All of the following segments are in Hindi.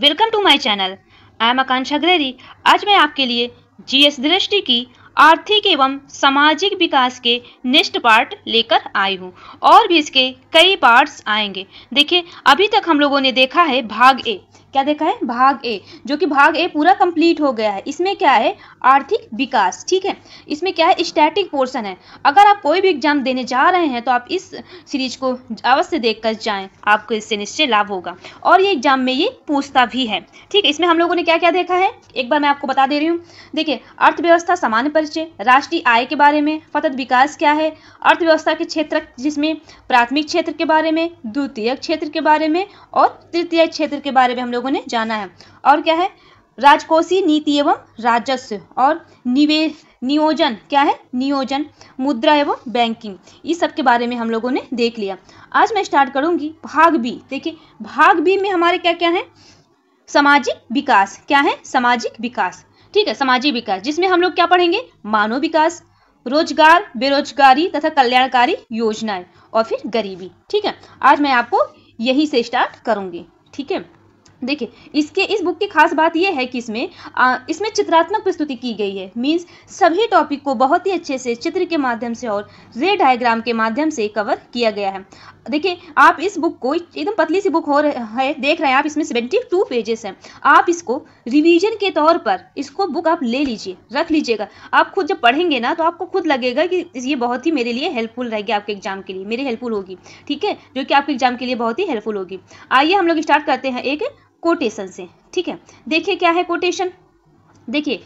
welcome to my channel I am Akanksha ग्रेरी आज मैं आपके लिए जीएस दृष्टि की आर्थिक एवं सामाजिक विकास के नेक्स्ट पार्ट लेकर आई हूँ और भी इसके कई पार्ट्स आएंगे देखिए अभी तक हम लोगों ने देखा है भाग ए क्या देखा है भाग ए जो कि भाग ए पूरा कंप्लीट हो गया है इसमें क्या है आर्थिक विकास ठीक है इसमें क्या है स्टैटिक पोर्शन है अगर आप कोई भी एग्जाम देने जा रहे हैं तो आप इस सीरीज को अवश्य देख कर जाए आपको इससे निश्चय लाभ होगा और ये एग्जाम में ये पूछता भी है ठीक है इसमें हम लोगों ने क्या क्या देखा है एक बार मैं आपको बता दे रही हूँ देखिए अर्थव्यवस्था सामान्य परिचय राष्ट्रीय आय के बारे में फतत विकास क्या है अर्थव्यवस्था के क्षेत्र जिसमें प्राथमिक क्षेत्र के बारे में द्वितीय क्षेत्र के बारे में और तृतीय क्षेत्र के बारे में हम लोग लोगों ने जाना है और क्या है राजकोषीय नीति एवं राजस्व और निवेश नियोजन क्या है नियोजन मुद्रा एवं बैंकिंग इस सब के बारे में हम लोगों ने देख लिया आज मैं स्टार्ट करूंगी भाग बी देखिए भाग बी में हमारे क्या क्या है सामाजिक विकास क्या है सामाजिक विकास ठीक है सामाजिक विकास जिसमें हम लोग क्या पढ़ेंगे मानव विकास रोजगार बेरोजगारी तथा कल्याणकारी योजनाएं और फिर गरीबी ठीक है आज मैं आपको यही से स्टार्ट करूंगी ठीक है देखिए इसके इस बुक की खास बात यह है कि इसमें आ, इसमें चित्रात्मक प्रस्तुति की गई है मीन्स सभी टॉपिक को बहुत ही अच्छे से चित्र के माध्यम से और रे डायग्राम के माध्यम से कवर किया गया है देखिए आप इस बुक को एकदम पतली सी बुक हो है देख रहे हैं आप इसमें सेवेंटी टू पेजेस हैं आप इसको रिवीजन के तौर पर इसको बुक आप ले लीजिए रख लीजिएगा आप खुद जब पढ़ेंगे ना तो आपको खुद लगेगा कि ये बहुत ही मेरे लिए हेल्पफुल रहेगी आपके एग्जाम के लिए मेरी हेल्पफुल होगी ठीक है जो कि आपके एग्जाम के लिए बहुत ही हेल्पफुल होगी आइए हम लोग स्टार्ट करते हैं एक कोटेशन से ठीक है देखिए क्या है कोटेशन देखिए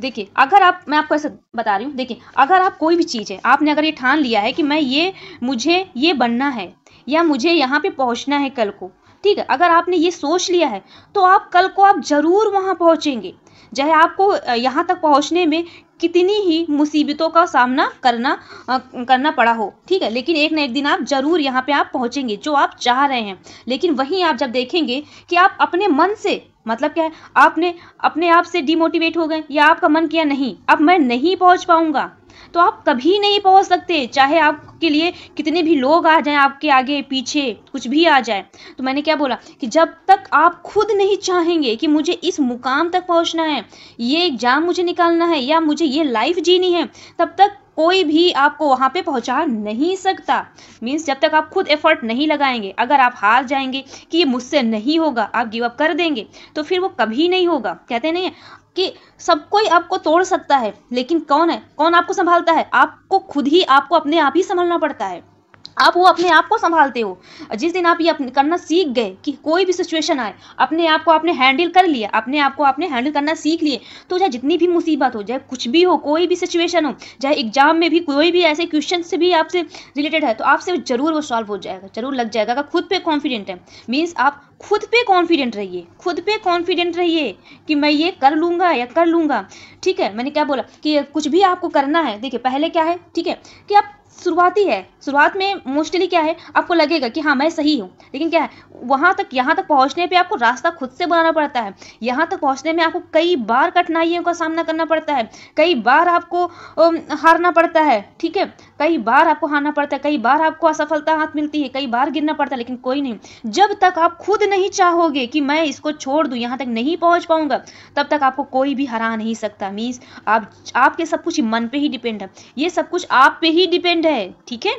देखिए अगर आप मैं आपको ऐसा बता रही हूँ देखिए अगर आप कोई भी चीज़ है आपने अगर ये ठान लिया है कि मैं ये मुझे ये बनना है या मुझे यहाँ पे पहुँचना है कल को ठीक है अगर आपने ये सोच लिया है तो आप कल को आप जरूर वहाँ पहुँचेंगे चाहे आपको यहाँ तक पहुँचने में कितनी ही मुसीबतों का सामना करना आ, करना पड़ा हो ठीक है लेकिन एक ना एक दिन आप जरूर यहाँ पे आप पहुँचेंगे जो आप चाह रहे हैं लेकिन वहीं आप जब देखेंगे कि आप अपने मन से मतलब क्या है आपने अपने आप से डिमोटिवेट हो गए या आपका मन किया नहीं अब मैं नहीं पहुँच पाऊँगा तो आप कभी नहीं पहुंच सकते चाहे आपके लिए कितने भी लोग आ जाएं आपके आगे पीछे कुछ भी आ जाए तो मैंने क्या बोला कि जब तक आप खुद नहीं चाहेंगे कि मुझे इस मुकाम तक पहुंचना है ये एग्ज़ाम मुझे निकालना है या मुझे ये लाइफ जीनी है तब तक कोई भी आपको वहाँ पे पहुँचा नहीं सकता मीन्स जब तक आप खुद एफर्ट नहीं लगाएंगे अगर आप हार जाएंगे कि ये मुझसे नहीं होगा आप गिव अप कर देंगे तो फिर वो कभी नहीं होगा कहते नहीं कि सब कोई आपको तोड़ सकता है लेकिन कौन है कौन आपको संभालता है आपको खुद ही आपको अपने आप ही संभालना पड़ता है आप वो अपने आप को संभालते हो जिस दिन आप ये करना सीख गए कि कोई भी सिचुएशन आए अपने आप को आपने हैंडल कर लिया अपने आप को आपने हैंडल करना सीख लिए तो चाहे जितनी भी मुसीबत हो चाहे कुछ भी हो कोई भी सिचुएशन हो चाहे एग्जाम में भी कोई भी ऐसे क्वेश्चन से भी आपसे रिलेटेड है तो आपसे जरूर वो सॉल्व हो जाएगा जरूर लग जाएगा अगर खुद पर कॉन्फिडेंट है मीन्स आप खुद पे कॉन्फिडेंट रहिए खुद पे कॉन्फिडेंट रहिए कि मैं ये कर लूँगा या कर लूँगा ठीक है मैंने क्या बोला कि कुछ भी आपको करना है देखिए पहले क्या है ठीक है कि आप शुरुआती है शुरुआत में मोस्टली क्या है आपको लगेगा कि हाँ मैं सही हूँ लेकिन क्या है वहाँ तक यहाँ तक पहुँचने पर आपको रास्ता खुद से बनाना पड़ता है यहाँ तक पहुँचने में आपको कई बार कठिनाइयों का सामना करना पड़ता है कई बार आपको हारना पड़ता है ठीक है कई बार आपको हारना पड़ता है कई बार आपको असफलता हाथ मिलती है कई बार गिरना पड़ता है लेकिन कोई नहीं जब तक आप खुद नहीं चाहोगे कि मैं इसको छोड़ दूँ यहाँ तक नहीं पहुँच पाऊँगा तब तक आपको कोई भी हरा नहीं सकता मीन्स आप आपके सब कुछ मन पर ही डिपेंड है ये सब कुछ आप पे ही डिपेंड है ठीक है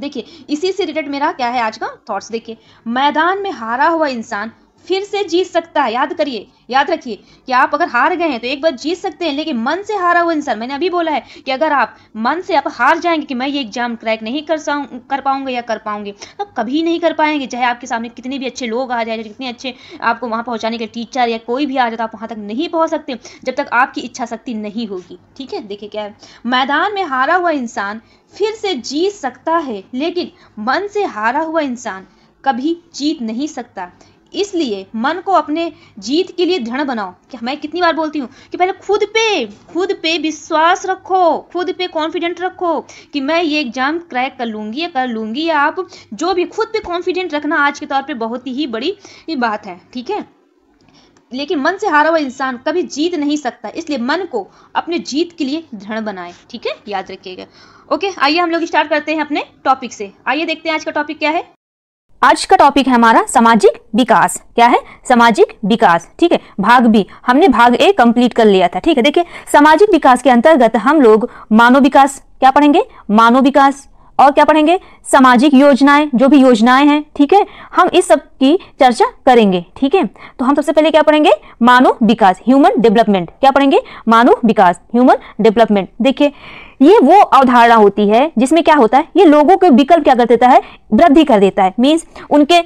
देखिए इसी से रिलेटेड मेरा क्या है आज का थॉट्स देखिए मैदान में हारा हुआ इंसान फिर से जीत सकता है याद करिए याद रखिए कि आप अगर हार गए हैं तो एक बार जीत सकते हैं लेकिन मन से हारा हुआ इंसान मैंने अभी बोला है कि अगर आप मन से आप हार जाएंगे कि मैं ये एग्जाम क्रैक नहीं कर कर पाऊंगा या कर पाऊंगे तो आप कभी नहीं कर पाएंगे चाहे आपके सामने कितने भी अच्छे लोग आ जाए कितने अच्छे आपको वहाँ पहुँचाने के टीचर या कोई भी आ जाए तो आप वहाँ तक नहीं पहुँच सकते जब तक आपकी इच्छा शक्ति नहीं होगी ठीक है देखिए क्या है मैदान में हारा हुआ इंसान फिर से जीत सकता है लेकिन मन से हारा हुआ इंसान कभी जीत नहीं सकता इसलिए मन को अपने जीत के लिए दृढ़ बनाओ कि मैं कितनी बार बोलती हूँ कि पहले खुद पे खुद पे विश्वास रखो खुद पे कॉन्फिडेंट रखो कि मैं ये एग्जाम क्रैक कर लूंगी या कर लूंगी या आप जो भी खुद पे कॉन्फिडेंट रखना आज के तौर पे बहुत ही बड़ी बात है ठीक है लेकिन मन से हारा हुआ इंसान कभी जीत नहीं सकता इसलिए मन को अपने जीत के लिए दृढ़ बनाए ठीक है याद रखिएगा ओके आइए हम लोग स्टार्ट करते हैं अपने टॉपिक से आइए देखते हैं आज का टॉपिक क्या है आज का टॉपिक है हमारा सामाजिक विकास क्या है सामाजिक विकास ठीक है भाग बी हमने भाग ए कंप्लीट कर लिया था ठीक है देखिए सामाजिक विकास के अंतर्गत हम लोग मानव विकास क्या पढ़ेंगे मानव विकास और क्या पढ़ेंगे सामाजिक योजनाएं जो भी योजनाएं हैं ठीक है हम इस सब की चर्चा करेंगे ठीक है तो हम सबसे पहले क्या पढ़ेंगे मानव विकास ह्यूमन डेवलपमेंट क्या पढ़ेंगे मानव विकास ह्यूमन डेवलपमेंट देखिए ये वो अवधारणा होती है जिसमें क्या होता है ये लोगों के विकल्प क्या कर देता है वृद्धि कर देता है मीन्स उनके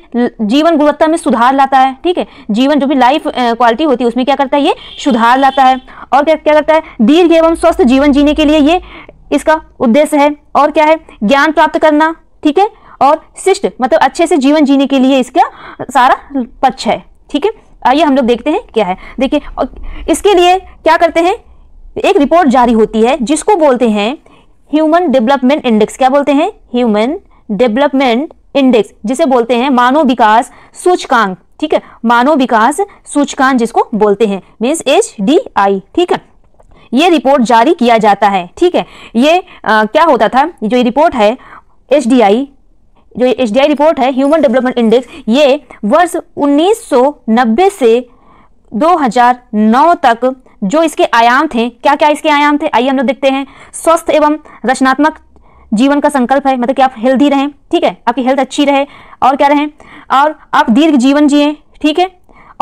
जीवन गुणवत्ता में सुधार लाता है ठीक है जीवन जो भी लाइफ क्वालिटी होती है उसमें क्या करता है ये सुधार लाता है और क्या क्या करता है दीर्घ एवं स्वस्थ जीवन जीने के लिए ये इसका उद्देश्य है और क्या है ज्ञान प्राप्त करना ठीक है और शिष्ट मतलब अच्छे से जीवन जीने के लिए इसका सारा पक्ष है ठीक है आइए हम लोग देखते हैं क्या है देखिए इसके लिए क्या करते हैं एक रिपोर्ट जारी होती है जिसको बोलते हैं ह्यूमन डेवलपमेंट इंडेक्स क्या बोलते हैं ह्यूमन डेवलपमेंट इंडेक्स जिसे बोलते हैं मानव विकास सूचकांक ठीक है मानव विकास सूचकांक जिसको बोलते हैं मीन्स एच डी आई ठीक है ये रिपोर्ट जारी किया जाता है ठीक है ये आ, क्या होता था जो ये रिपोर्ट है एच डी आई जो एच डी आई रिपोर्ट है ह्यूमन डेवलपमेंट इंडेक्स ये वर्ष 1990 से 2009 तक जो इसके आयाम थे क्या क्या इसके आयाम थे आइए हम लोग देखते हैं स्वस्थ एवं रचनात्मक जीवन का संकल्प है मतलब कि आप हेल्दी रहें ठीक है आपकी हेल्थ अच्छी रहे और क्या रहें और आप दीर्घ जीवन जिए ठीक है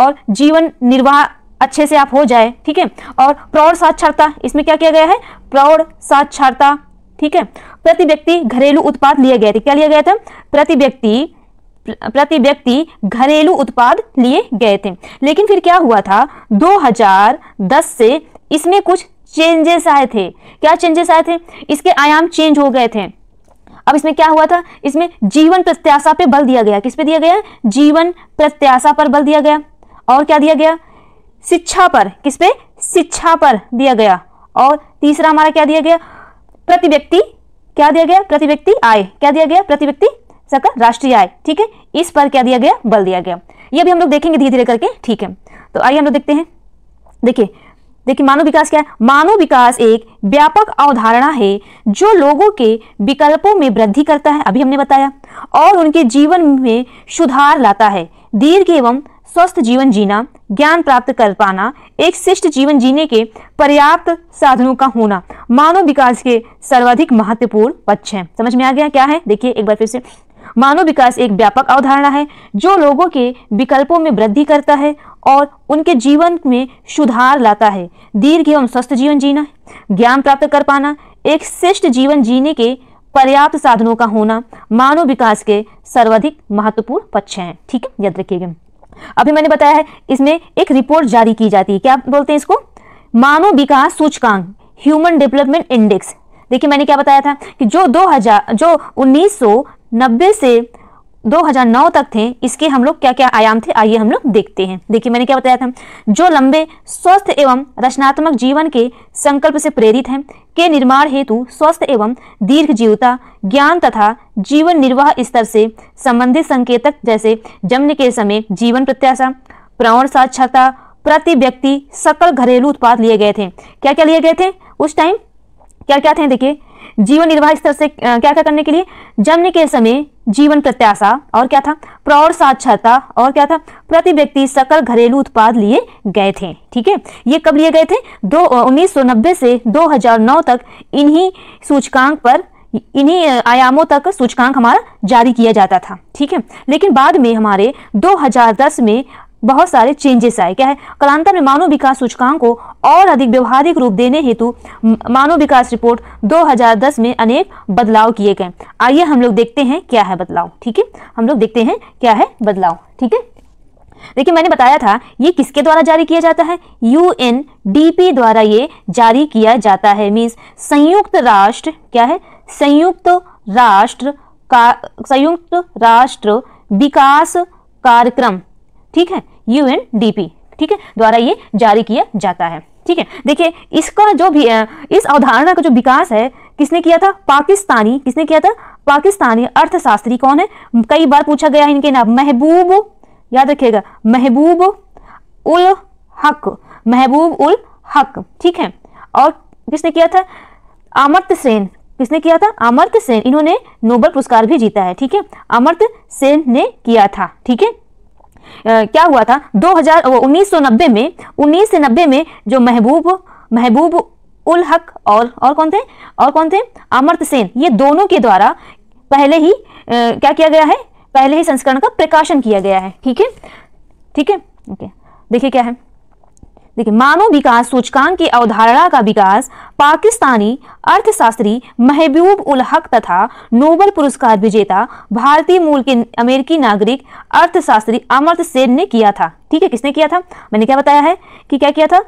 और जीवन निर्वाह अच्छे से आप हो जाए ठीक है और प्रौढ़ साक्षरता इसमें क्या किया गया है प्रौढ़ साक्षरता ठीक है प्रति व्यक्ति घरेलू उत्पाद लिए गए थे क्या लिया गया था प्रति व्यक्ति प्रति व्यक्ति घरेलू उत्पाद लिए गए थे लेकिन फिर क्या हुआ था 2010 से इसमें कुछ चेंजेस आए थे क्या चेंजेस आए थे इसके आयाम चेंज हो गए थे अब इसमें क्या हुआ था इसमें जीवन प्रत्याशा पे बल दिया गया किस पे दिया गया जीवन प्रत्याशा पर बल दिया गया और क्या दिया गया शिक्षा पर किस पे शिक्षा पर दिया गया और तीसरा हमारा क्या दिया गया प्रति व्यक्ति क्या दिया गया प्रति व्यक्ति आय क्या दिया गया प्रति व्यक्ति सबका राष्ट्रीय आय ठीक है इस पर क्या दिया गया बल दिया गया ये भी हम लोग देखेंगे धीरे धीरे करके ठीक है तो आइए हम लोग देखते हैं देखिए देखिए मानव विकास क्या है मानव विकास एक व्यापक अवधारणा है जो लोगों के विकल्पों में वृद्धि करता है अभी हमने बताया और उनके जीवन में सुधार लाता है दीर्घ एवं स्वस्थ जीवन जीना ज्ञान प्राप्त कर पाना एक शिष्ट जीवन जीने के पर्याप्त साधनों का होना मानव विकास के सर्वाधिक महत्वपूर्ण पक्ष है समझ में आ गया क्या है देखिए एक बार फिर से मानव विकास एक व्यापक अवधारणा है जो लोगों के विकल्पों में वृद्धि करता है और उनके जीवन में सुधार लाता है दीर्घ एवं स्वस्थ जीवन जीना ज्ञान प्राप्त कर पाना एक श्रेष्ठ जीवन जीने के पर्याप्त साधनों का होना मानव विकास के सर्वाधिक महत्वपूर्ण पक्ष हैं ठीक है याद रखिएगा अभी मैंने बताया है इसमें एक रिपोर्ट जारी की जाती है क्या बोलते हैं इसको मानव विकास सूचकांक ह्यूमन डेवलपमेंट इंडेक्स देखिए मैंने क्या बताया था कि जो 2000 जो 90 से 2009 तक थे इसके हम लोग क्या क्या आयाम थे आइए हम लोग देखते हैं देखिए मैंने क्या बताया था जो लंबे स्वस्थ एवं रचनात्मक जीवन के संकल्प से प्रेरित हैं के निर्माण हेतु स्वस्थ एवं दीर्घ जीवता ज्ञान तथा जीवन निर्वाह स्तर से संबंधित संकेतक जैसे जन्म के समय जीवन प्रत्याशा प्रवण साक्षरता प्रति व्यक्ति सकल घरेलू उत्पाद लिए गए थे क्या क्या लिए गए थे उस टाइम क्या क्या थे देखिये जीवन निर्वाह स्तर से क्या क्या करने के लिए जन्म के समय जीवन प्रत्याशा और क्या था प्रौढ़ साक्षरता और क्या था प्रति व्यक्ति सकल घरेलू उत्पाद लिए गए थे ठीक है ये कब लिए गए थे दो उन्नीस से 2009 तक इन्हीं सूचकांक पर इन्हीं आयामों तक सूचकांक हमारा जारी किया जाता था ठीक है लेकिन बाद में हमारे 2010 में बहुत सारे चेंजेस आए क्या है कलांतर में मानव विकास सूचकांक को और अधिक व्यवहारिक रूप देने हेतु मानव विकास रिपोर्ट 2010 में अनेक बदलाव किए गए आइए हम लोग देखते हैं क्या है बदलाव ठीक है हम लोग देखते हैं क्या है बदलाव ठीक है देखिए मैंने बताया था ये किसके द्वारा जारी किया जाता है यू एन डी पी द्वारा ये जारी किया जाता है मीन्स संयुक्त राष्ट्र क्या है संयुक्त राष्ट्र का संयुक्त राष्ट्र विकास कार्यक्रम ठीक है यू एन डी पी ठीक है द्वारा ये जारी किया जाता है ठीक है देखिए इसका जो भी इस अवधारणा का जो विकास है किसने किया था पाकिस्तानी किसने किया था पाकिस्तानी अर्थशास्त्री कौन है कई बार पूछा गया इनके नाम महबूब याद रखिएगा महबूब उल हक महबूब उल हक ठीक है और किसने किया था अमर्त सेन किसने किया था अमर्त सेन इन्होंने नोबल पुरस्कार भी जीता है ठीक है अमर्त सेन ने किया था ठीक है क्या हुआ था दो हजार उन्नीस में उन्नीस नब्बे में जो महबूब महबूब उल हक और और कौन थे और कौन थे अमर्त सेन ये दोनों के द्वारा पहले ही आ, क्या किया गया है पहले ही संस्करण का प्रकाशन किया गया है ठीक है ठीक है ओके देखिए क्या है देखिए मानव विकास सूचकांक की अवधारणा का विकास पाकिस्तानी अर्थशास्त्री महबूब उल हक तथा नोबल पुरस्कार विजेता भारतीय मूल के अमेरिकी नागरिक अर्थशास्त्री अमर्त्य सेन ने किया था ठीक है किसने किया था मैंने क्या बताया है कि क्या किया था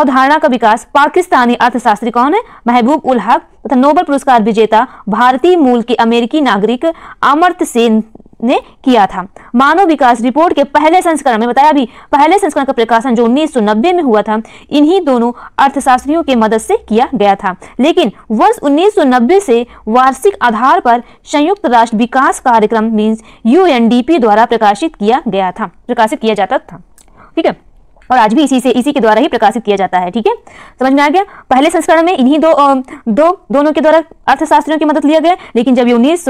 अवधारणा का विकास पाकिस्तानी अर्थशास्त्री कौन है महबूब उल हक तथा नोबल पुरस्कार विजेता भारतीय मूल के अमेरिकी नागरिक अमर्त्य सेन ने किया था मानव विकास रिपोर्ट के पहले संस्करण में बताया भी पहले संस्करण का प्रकाशन जो 1990 में हुआ था इन्हीं दोनों अर्थशास्त्रियों के मदद से किया गया था लेकिन वर्ष 1990 से वार्षिक आधार पर संयुक्त राष्ट्र विकास कार्यक्रम मीन्स यू द्वारा प्रकाशित किया गया था प्रकाशित किया जाता था ठीक है और आज भी इसी से इसी के द्वारा ही प्रकाशित किया जाता है ठीक है समझ में आ गया पहले संस्करण में इन्हीं दो दो दोनों के द्वारा अर्थशास्त्रियों की मदद लिया गया लेकिन जब ये उन्नीस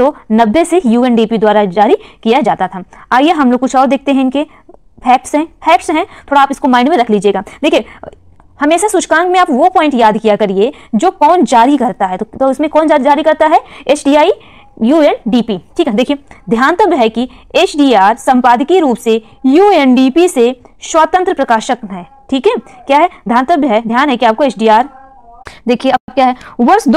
से यूएनडीपी द्वारा जारी किया जाता था आइए हम लोग कुछ और देखते हैं इनके फैक्ट्स हैं फैक्ट्स हैं थोड़ा आप इसको माइंड में रख लीजिएगा देखिए हमेशा सूचकांक में आप वो पॉइंट याद किया करिए जो कौन जारी करता है तो, तो उसमें कौन जारी करता है H D I U N ठीक है देखिए ध्यानतव्य है कि एच डी आर संपादकीय रूप से यूएनडीपी से स्वतंत्र प्रकाशक है ठीक है क्या है ध्यानतव्य है ध्यान है कि आपको एच डी आर देखिए अब क्या है वर्ष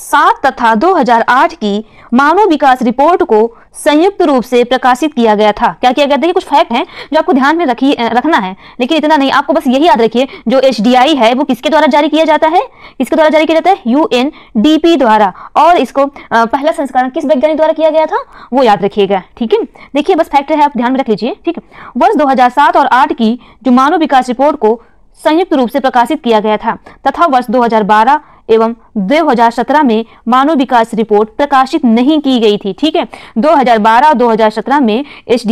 सात तथा 2008 की मानव विकास रिपोर्ट को संयुक्त रूप से प्रकाशित किया गया था क्या किया गया था कुछ फैक्ट हैं जो आपको ध्यान में रखिए रखना है लेकिन इतना नहीं आपको बस यही याद रखिए जो एच है वो किसके द्वारा जारी किया जाता है किसके द्वारा जारी किया जाता है यू द्वारा और इसको पहला संस्करण किस वैज्ञानिक द्वारा किया गया था वो याद रखिएगा ठीक है देखिए बस फैक्ट है आप ध्यान में रख लीजिए ठीक है वर्ष दो और आठ की जो मानव विकास रिपोर्ट को संयुक्त रूप से प्रकाशित किया गया था तथा वर्ष 2012 एवं 2017 में मानव विकास रिपोर्ट प्रकाशित नहीं की गई थी ठीक है 2012 और 2017 में एच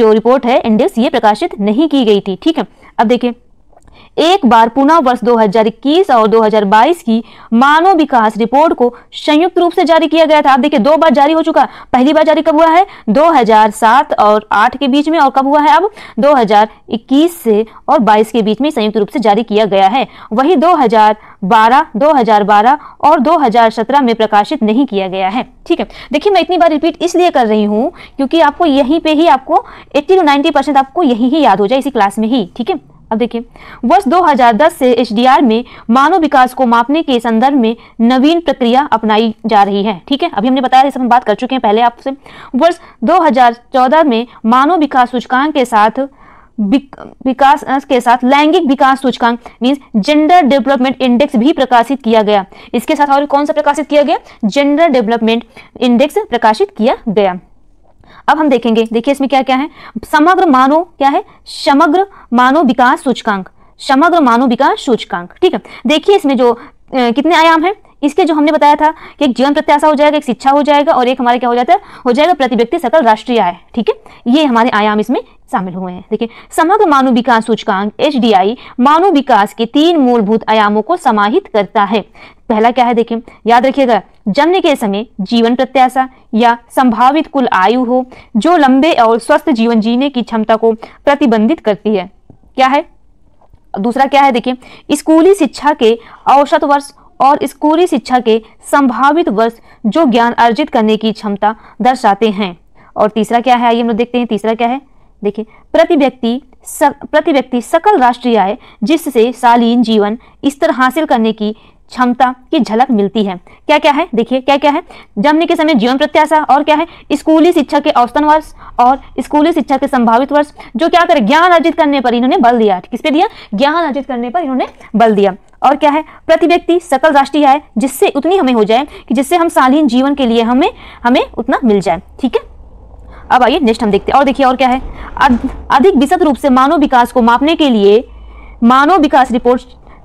जो रिपोर्ट है इंडेक्स ये प्रकाशित नहीं की गई थी ठीक है अब देखिये एक बार पुनः वर्ष 2021 और 2022 की मानव विकास रिपोर्ट को संयुक्त रूप से जारी किया गया था आप देखिए दो बार जारी हो चुका पहली बार जारी कब हुआ है 2007 और 8 के बीच में और कब हुआ है अब 2021 से और 22 के बीच में संयुक्त रूप से जारी किया गया है वही 2012 2012 और 2017 में प्रकाशित नहीं किया गया है ठीक है देखिए मैं इतनी बार रिपीट इसलिए कर रही हूँ क्योंकि आपको यहीं पे ही आपको 80 टू 90 परसेंट आपको यही ही याद हो जाए इसी क्लास में ही ठीक है अब देखिए वर्ष 2010 से एचडीआर में मानव विकास को मापने के संदर्भ में नवीन प्रक्रिया अपनाई जा रही है ठीक है अभी हमने बताया इस हम बात कर चुके हैं पहले आपसे वर्ष 2014 में मानव विकास सूचकांक के साथ विकास के साथ लैंगिक विकास सूचकांक मीन्स जेंडर डेवलपमेंट इंडेक्स भी प्रकाशित किया गया इसके साथ और कौन सा प्रकाशित किया गया जेंडर डेवलपमेंट इंडेक्स प्रकाशित किया गया अब हम देखेंगे देखिए इसमें क्या क्या है समग्र मानव क्या है समग्र मानव विकास सूचकांक समग्र मानव विकास सूचकांक ठीक है देखिए इसमें जो कितने आयाम है इसके जो हमने बताया था कि एक जीवन प्रत्याशा हो जाएगा एक शिक्षा हो जाएगा और एक हमारे क्या हो जाता है हो जाएगा प्रति व्यक्ति सकल राष्ट्रीय आय ठीक है ये हमारे आयाम इसमें शामिल हुए हैं देखिए समग्र मानव विकास सूचकांक एच मानव विकास के तीन मूलभूत आयामों को समाहित करता है पहला क्या है देखिए याद रखिएगा जन्म के समय जीवन प्रत्याशा या संभावित कुल आयु हो जो लंबे और स्वस्थ जीवन जीने की क्षमता को प्रतिबंधित करती है क्या है दूसरा क्या है देखिए स्कूली शिक्षा के औसत वर्ष और स्कूली शिक्षा के संभावित वर्ष जो ज्ञान अर्जित करने की क्षमता दर्शाते हैं और तीसरा क्या है आइए हम लोग देखते हैं तीसरा क्या है देखिए प्रति व्यक्ति प्रति व्यक्ति सकल राष्ट्रीय आय जिससे शालीन जीवन स्तर हासिल करने की क्षमता की झलक मिलती है क्या क्या है देखिए क्या क्या है जमने के समय जीवन प्रत्याशा और क्या है स्कूली शिक्षा के औसतन वर्ष और स्कूली शिक्षा के संभावित वर्ष जो क्या करे ज्ञान अर्जित करने पर इन्होंने बल दिया किस पे दिया ज्ञान अर्जित करने पर इन्होंने बल दिया और क्या है प्रति व्यक्ति सकल राष्ट्रीय आय जिससे उतनी हमें हो जाए कि जिससे हम शालीन जीवन के लिए हमें हमें उतना मिल जाए ठीक है अब आइए नेक्स्ट हम देखते हैं और देखिए और क्या है अधिक विशद रूप से मानव विकास को मापने के लिए मानव विकास रिपोर्ट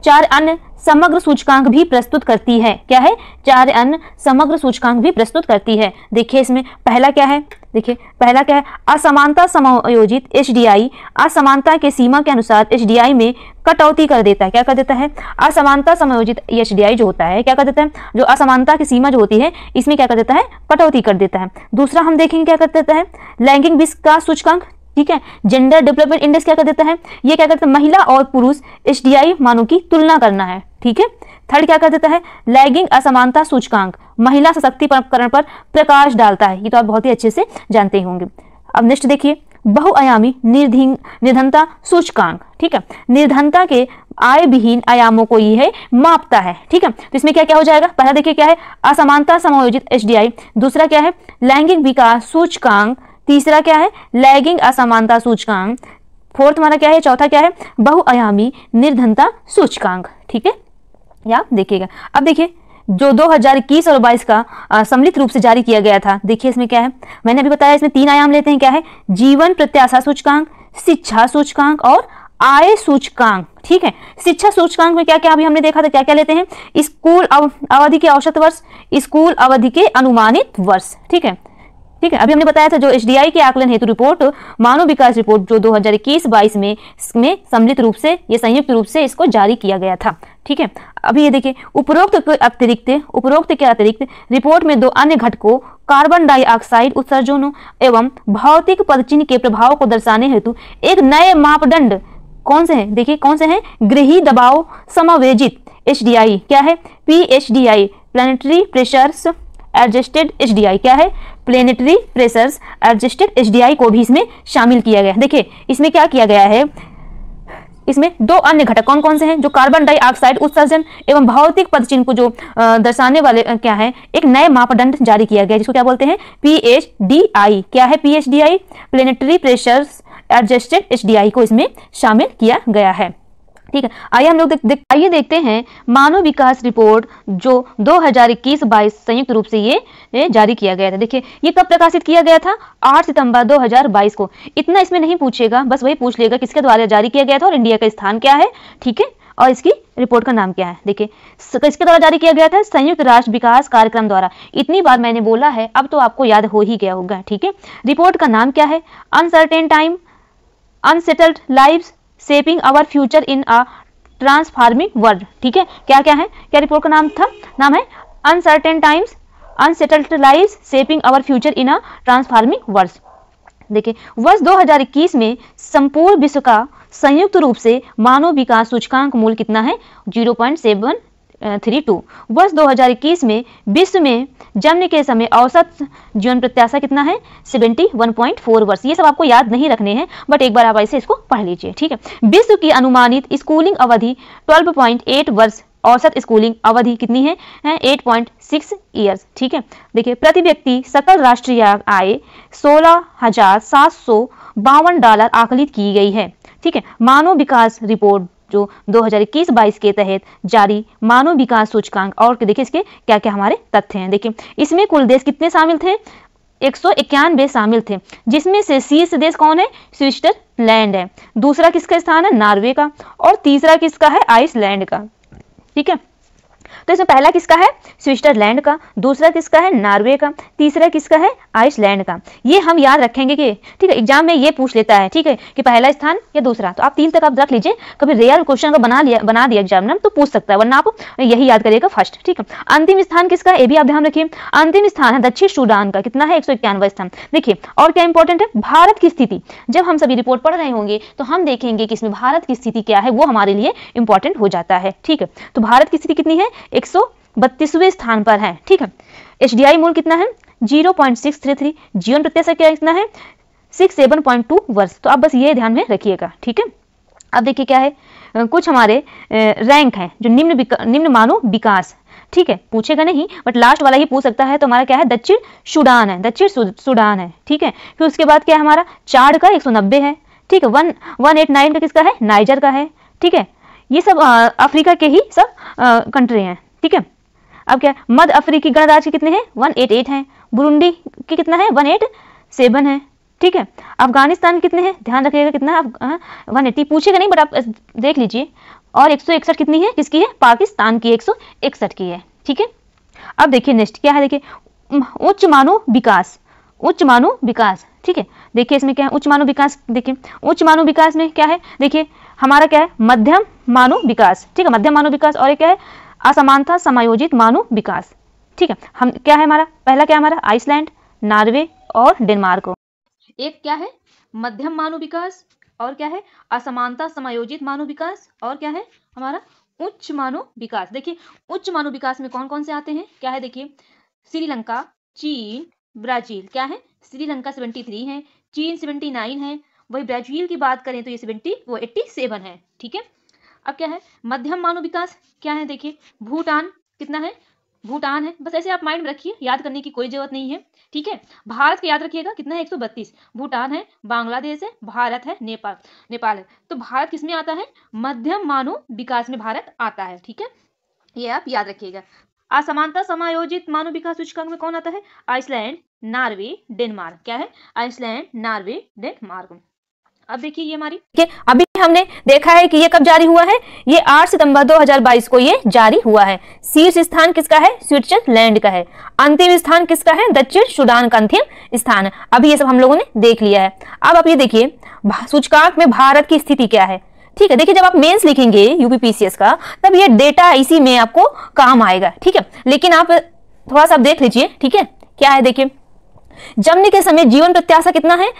चार अन्य समग्र सूचकांक भी प्रस्तुत करती है क्या है चार अन्य समग्र सूचकांक भी प्रस्तुत करती है देखिए इसमें पहला क्या है देखिए पहला क्या है असमानता समायोजित एच असमानता के सीमा के अनुसार एच में कटौती कर देता है क्या कर देता है असमानता समायोजित एच जो होता है क्या कर देता है जो असमानता की सीमा जो होती है इसमें क्या कर देता है कटौती कर देता है दूसरा हम देखेंगे क्या कर देता है लैंगिक विष का सूचकांक ठीक है जेंडर डेवलपमेंट इंडेक्स क्या कर देता है ये क्या करता है महिला और पुरुष एच मानों की तुलना करना है ठीक है थर्ड क्या कर देता है लैगिंग असमानता सूचकांक महिला सशक्तिकरण पर प्रकाश डालता है ये तो आप बहुत ही अच्छे से जानते होंगे अब नेक्स्ट देखिए बहुआयामी निर्धिंग निर्धनता सूचकांक ठीक है निर्धनता के आय विहीन आयामों को यह मापता है ठीक है तो इसमें क्या क्या हो जाएगा पहला देखिए क्या है असमानता समायोजित एच दूसरा क्या है लैंगिक विकास सूचकांक तीसरा क्या है लैगिंग असमानता सूचकांक फोर्थ हमारा क्या है चौथा क्या है बहुआयामी निर्धनता सूचकांक ठीक है या देखिएगा अब देखिए जो 2021 और 22 का सम्मिलित रूप से जारी किया गया था देखिए इसमें क्या है मैंने अभी बताया इसमें तीन आयाम लेते हैं क्या है जीवन प्रत्याशा सूचकांक शिक्षा सूचकांक और आय सूचकांक ठीक है शिक्षा सूचकांक में क्या क्या अभी हमने देखा था क्या क्या लेते हैं स्कूल अवधि के औसत वर्ष स्कूल अवधि के अनुमानित वर्ष ठीक है ठीक है अभी हमने बताया था जो एच के आकलन हेतु रिपोर्ट मानव विकास रिपोर्ट जो 2021-22 में में सम्मिलित रूप से ये संयुक्त रूप से इसको जारी किया गया था ठीक है अभी ये देखिए उपरोक्त के अतिरिक्त उपरोक्त के अतिरिक्त रिपोर्ट में दो अन्य घटकों कार्बन डाइऑक्साइड उत्सर्जनों एवं भौतिक पदचिन्ह के प्रभाव को दर्शाने हेतु एक नए मापदंड कौन से है देखिए कौन से है गृही दबाव समावेजित एच क्या है P H D I planetary pressures adjusted HDI क्या है प्लेनेटरी प्रेशर एडजस्टेड एचडीआई को भी इसमें शामिल किया गया है देखिए इसमें क्या किया गया है इसमें दो अन्य घटक कौन कौन से हैं जो कार्बन डाइऑक्साइड उत्सर्जन एवं भौतिक पदचिन्ह को जो दर्शाने वाले क्या है एक नए मापदंड जारी किया गया जिसको क्या बोलते हैं पीएचडीआई क्या है PHDI planetary pressure adjusted HDI को इसमें शामिल किया गया है ठीक है आइए हम लोग देख, देख आइए देखते हैं मानव विकास रिपोर्ट जो 2021-22 संयुक्त रूप से ये, ये जारी किया गया था देखिए ये कब प्रकाशित किया गया था 8 सितंबर 2022 को इतना इसमें नहीं पूछेगा बस वही पूछ लेगा किसके द्वारा जारी किया गया था और इंडिया का स्थान क्या है ठीक है और इसकी रिपोर्ट का नाम क्या है देखिए किसके द्वारा जारी किया गया था संयुक्त राष्ट्र विकास कार्यक्रम द्वारा इतनी बार मैंने बोला है अब तो आपको याद हो ही गया होगा ठीक है रिपोर्ट का नाम क्या है uncertain time unsettled lives shaping our future in a transforming world ठीक है क्या क्या है क्या रिपोर्ट का नाम था नाम है uncertain times unsettled life shaping our future in a transforming world देखिए वर्ष 2021 में संपूर्ण विश्व का संयुक्त रूप से मानव विकास सूचकांक मूल कितना है 0.7 थ्री टू वर्ष 2021 में विश्व में जन्म के समय औसत जीवन प्रत्याशा कितना है 71.4 वर्ष ये सब आपको याद नहीं रखने हैं बट एक बार आप ऐसे इसको पढ़ लीजिए ठीक है विश्व की अनुमानित स्कूलिंग अवधि 12.8 वर्ष औसत स्कूलिंग अवधि कितनी है 8.6 पॉइंट ईयर्स ठीक है देखिए प्रति व्यक्ति सकल राष्ट्रीय आय सोलह हजार सात सौ बावन डॉलर आकलित की गई है ठीक है मानव विकास रिपोर्ट जो 2021-22 के तहत जारी मानव विकास सूचकांक और देखिए इसके क्या क्या हमारे तथ्य हैं देखिए इसमें कुल देश कितने शामिल थे एक शामिल थे जिसमें से शीर्ष देश कौन है स्विट्जरलैंड है दूसरा किसका स्थान है नॉर्वे का और तीसरा किसका है आइसलैंड का ठीक है तो इसमें पहला किसका है स्विट्जरलैंड का दूसरा किसका है नॉर्वे का तीसरा किसका है आइसलैंड का ये हम याद रखेंगे कि ठीक है एग्जाम में ये पूछ लेता है ठीक है कि पहला स्थान या दूसरा तो आप तीन तक आप रख लीजिए कभी रेयर क्वेश्चन का बना लिया बना दिया एग्जाम तो पूछ सकता है वरना आप यही याद करिएगा फर्स्ट ठीक है अंतिम स्थान किसका है ये भी आप ध्यान रखिए अंतिम स्थान है दक्षिण सूडान का कितना है एक स्थान देखिए और क्या इंपॉर्टेंट है भारत की स्थिति जब हम सभी रिपोर्ट पढ़ रहे होंगे तो हम देखेंगे कि इसमें भारत की स्थिति क्या है वो हमारे लिए इंपॉर्टेंट हो जाता है ठीक है तो भारत की स्थिति कितनी है एक स्थान पर है ठीक है एच मूल कितना है 0.633 जीवन प्रत्याशा क्या कितना है 67.2 वर्ष तो आप बस ये ध्यान में रखिएगा ठीक है अब देखिए क्या है कुछ हमारे रैंक हैं जो निम्न निम्न मानव विकास ठीक है पूछेगा नहीं बट लास्ट वाला ही पूछ सकता है तो हमारा क्या है दक्षिण सूडान है दक्षिण सूडान है ठीक है फिर उसके बाद क्या है हमारा चार का 190 है ठीक है वन वन एट नाइन का किसका है नाइजर का है ठीक है ये सब अफ्रीका के ही सब कंट्री हैं ठीक है अब क्या मध्य अफ्रीकी गणराज्य कितने हैं एट हैं बुरुंडी के कितना है सेवन है ठीक है अफगानिस्तान कितने हैं ध्यान रखिएगा कितना वन एट्टी पूछेगा नहीं बट आप देख लीजिए और एक सौ इकसठ कितनी है किसकी है पाकिस्तान की एक सौ इकसठ की है ठीक है अब देखिए नेक्स्ट क्या है देखिए उच्च मानव विकास उच्च मानव विकास ठीक है देखिए इसमें क्या है उच्च मानव विकास देखिए उच्च मानव विकास में क्या है देखिए हमारा क्या है मध्यम मानव विकास ठीक है मध्यम मानव विकास और क्या है असमानता समायोजित मानव विकास ठीक है हम क्या है हमारा पहला क्या हमारा आइसलैंड नॉर्वे और डेनमार्क एक क्या है मध्यम मानव विकास और क्या है असमानता समायोजित मानव विकास और क्या है हमारा उच्च मानव विकास देखिए उच्च मानव विकास में कौन कौन से आते हैं क्या है देखिए श्रीलंका चीन ब्राजील क्या है श्रीलंका 73 है चीन 79 है वही ब्राजील की बात करें तो ये सेवेंटी वो एट्टी सेवन है ठीक है अब क्या है मध्यम मानव विकास क्या है देखिए भूटान कितना है भूटान है बस ऐसे आप माइंड में रखिए याद करने की कोई जरूरत नहीं है ठीक है भारत का याद रखिएगा कितना है एक भूटान है बांग्लादेश है भारत है नेपाल नेपाल है तो भारत किसमें आता है मध्यम मानव विकास में भारत आता है ठीक है ये आप याद रखिएगा असमानता समायोजित मानव विकास सूचकांक में कौन आता है आइसलैंड नॉर्वे डेनमार्क क्या है आइसलैंड नॉर्वे डेनमार्क अब देखिए ये हमारी अभी हमने देखा है कि ये कब जारी हुआ है ये 8 सितंबर 2022 को ये जारी हुआ है शीर्ष स्थान किसका है स्विट्जरलैंड का है अंतिम स्थान किसका है दक्षिण सुडान का अंतिम स्थान अभी ये सब हम लोगों ने देख लिया है अब आप ये देखिए सूचकांक में भारत की स्थिति क्या है ठीक है देखिए जब आप मेंस लिखेंगे यूपीपीसीएस का तब ये डेटा इसी में आपको काम आएगा ठीक है लेकिन आप थोड़ा सा आप देख लीजिए ठीक है क्या है देखिए जमने के समय जीवन प्रत्याशा कितना है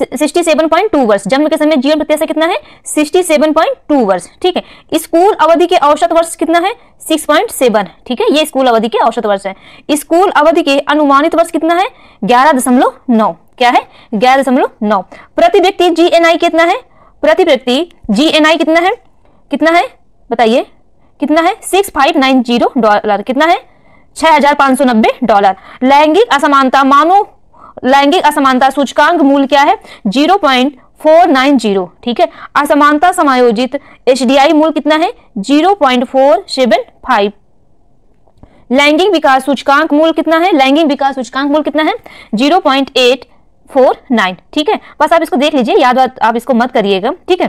67.2 वर्ष जन्म के समय जीवन प्रत्याशा कितना है 67.2 वर्ष ठीक है स्कूल अवधि के औसत वर्ष कितना है 6.7 ठीक है ये स्कूल अवधि के औसत वर्ष है स्कूल अवधि के अनुमानित वर्ष कितना है 11.9 क्या है 11.9 प्रति व्यक्ति जी एन आई कितना है प्रति व्यक्ति जी एन आई कितना है कितना है बताइए कितना है six five nine zero dollar कितना है 6,590 डॉलर लैंगिक असमानता मानव लैंगिक असमानता सूचकांक मूल क्या है zero point four nine zero ठीक है असमानता समायोजित एच मूल कितना है zero point four seven five लैंगिक विकास सूचकांक मूल कितना है लैंगिक विकास सूचकांक मूल कितना है zero point eight four nine ठीक है बस आप इसको देख लीजिए याद आप इसको मत करिएगा ठीक है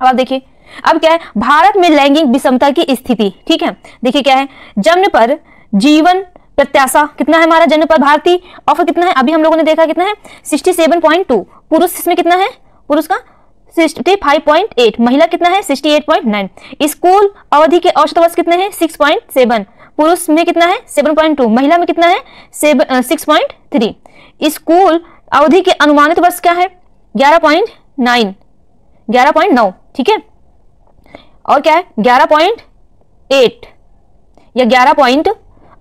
अब आप देखिए अब क्या है भारत में लैंगिक विषमता की स्थिति ठीक है देखिए क्या है जन्म पर जीवन प्रत्याशा कितना है हमारा जन्म पर भारती ऑफर कितना है अभी हम लोगों ने देखा कितना है सिक्सटी सेवन पॉइंट टू पुरुष इसमें कितना है पुरुष का सिक्सटी फाइव पॉइंट एट महिला कितना है sixty eight point nine school अवधि के औसत वर्ष कितने हैं सिक्स पॉइंट सेवन पुरुष में कितना है सेवन पॉइंट टू महिला में कितना है सिक्स पॉइंट थ्री स्कूल अवधि के अनुमानित वर्ष क्या है ग्यारह पॉइंट नाइन ग्यारह पॉइंट नौ ठीक है और क्या है ग्यारह पॉइंट एट या ग्यारह पॉइंट